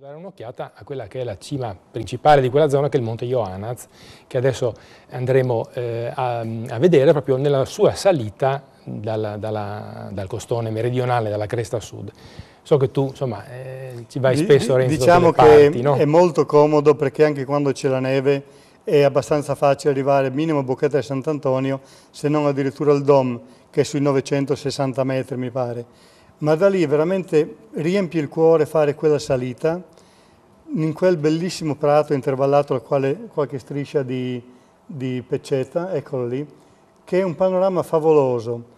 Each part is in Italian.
dare un'occhiata a quella che è la cima principale di quella zona che è il Monte Ioannaz che adesso andremo eh, a, a, vedere proprio nella sua salita dalla, dalla, dal costone meridionale, dalla cresta sud. So che tu insomma eh, ci vai spesso a Renzo Diciamo che parti, no? è molto comodo perché anche quando c'è la neve è abbastanza facile arrivare minimo a Bocchetta di Sant'Antonio se non addirittura al Dom che è sui 960 metri mi pare ma da lì veramente riempie il cuore fare quella salita in quel bellissimo prato intervallato da qualche striscia di, di peccetta, eccolo lì, che è un panorama favoloso.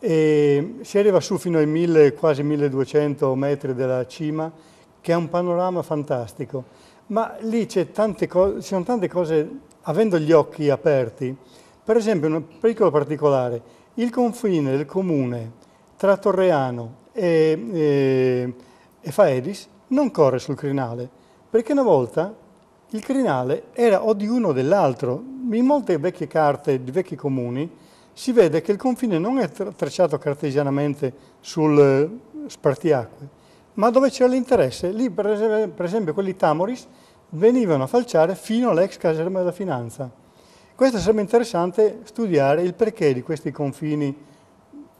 E si arriva su fino ai 1000, quasi 1200 metri della cima, che è un panorama fantastico. Ma lì ci sono tante cose, avendo gli occhi aperti, per esempio un piccolo particolare, il confine del comune tra Torreano e, e, e Faedis non corre sul crinale, perché una volta il crinale era o di uno o dell'altro. In molte vecchie carte di vecchi comuni si vede che il confine non è tracciato cartesianamente sul eh, spartiacque, ma dove c'era l'interesse. Lì, per esempio, quelli Tamoris venivano a falciare fino all'ex caserma della Finanza. Questo sarebbe interessante studiare il perché di questi confini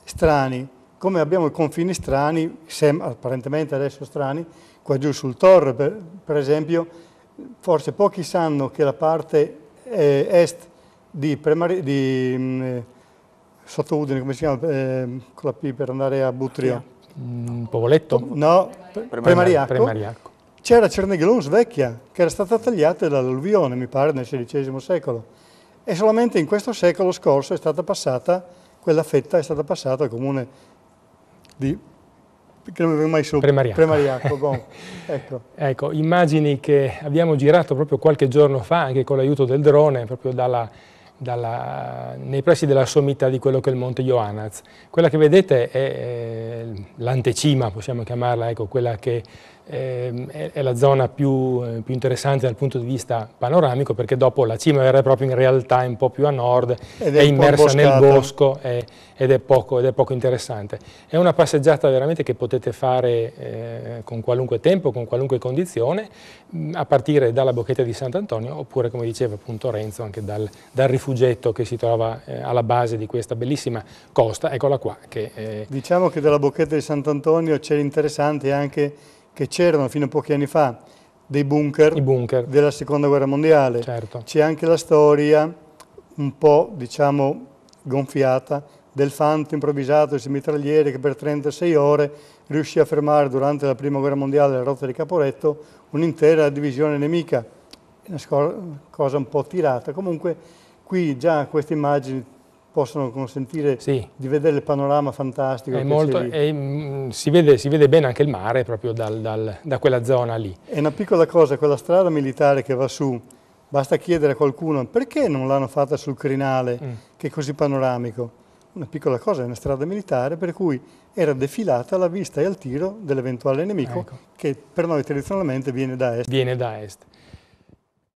strani, come abbiamo confini strani, apparentemente adesso strani, qua giù sul Torre per, per esempio, forse pochi sanno che la parte eh, est di, Premari, di mh, mm, sotto Udine, come si chiama, eh, con la P per andare a Butrio? Mm, Povoletto? No, Premariacco. Premariacco. C'era Cerneglons vecchia, che era stata tagliata dall'alluvione, mi pare, nel XVI secolo. E solamente in questo secolo scorso è stata passata, quella fetta è stata passata al comune di credo di avevo mai so, premariaco. premariaco bon. ecco. ecco. immagini che abbiamo girato proprio qualche giorno fa, anche con l'aiuto del drone, proprio dalla, dalla, nei pressi della sommità di quello che è il Monte Ioannaz. Quella che vedete è, è eh, l'antecima, possiamo chiamarla, ecco, quella che Ehm, è la zona più, eh, più, interessante dal punto di vista panoramico perché dopo la cima vera e propria in realtà è un po' più a nord, è, è, immersa nel bosco è, ed, è poco, ed, è poco, interessante. È una passeggiata veramente che potete fare eh, con qualunque tempo, con qualunque condizione, mm, a partire dalla bocchetta di Sant'Antonio oppure come diceva appunto Renzo anche dal, dal rifugetto che si trova eh, alla base di questa bellissima costa, eccola qua. Che, eh, diciamo che dalla bocchetta di Sant'Antonio c'è l'interessante anche che c'erano fino a pochi anni fa dei bunker, bunker. della seconda guerra mondiale. Certo. C'è anche la storia un po' diciamo gonfiata del fanto improvvisato, il semitragliere che per 36 ore riuscì a fermare durante la prima guerra mondiale la rotta di Caporetto un'intera divisione nemica, una cosa un po' tirata. Comunque qui già queste immagini possono consentire sì. di vedere il panorama fantastico. Molto, è, mm, si, vede, si, vede, bene anche il mare proprio dal, dal, da quella zona lì. È una piccola cosa, quella strada militare che va su, basta chiedere a qualcuno perché non l'hanno fatta sul Crinale, mm. che è così panoramico. Una piccola cosa, è una strada militare per cui era defilata alla vista e al tiro dell'eventuale nemico ecco. che per noi tradizionalmente viene da est. Viene da est.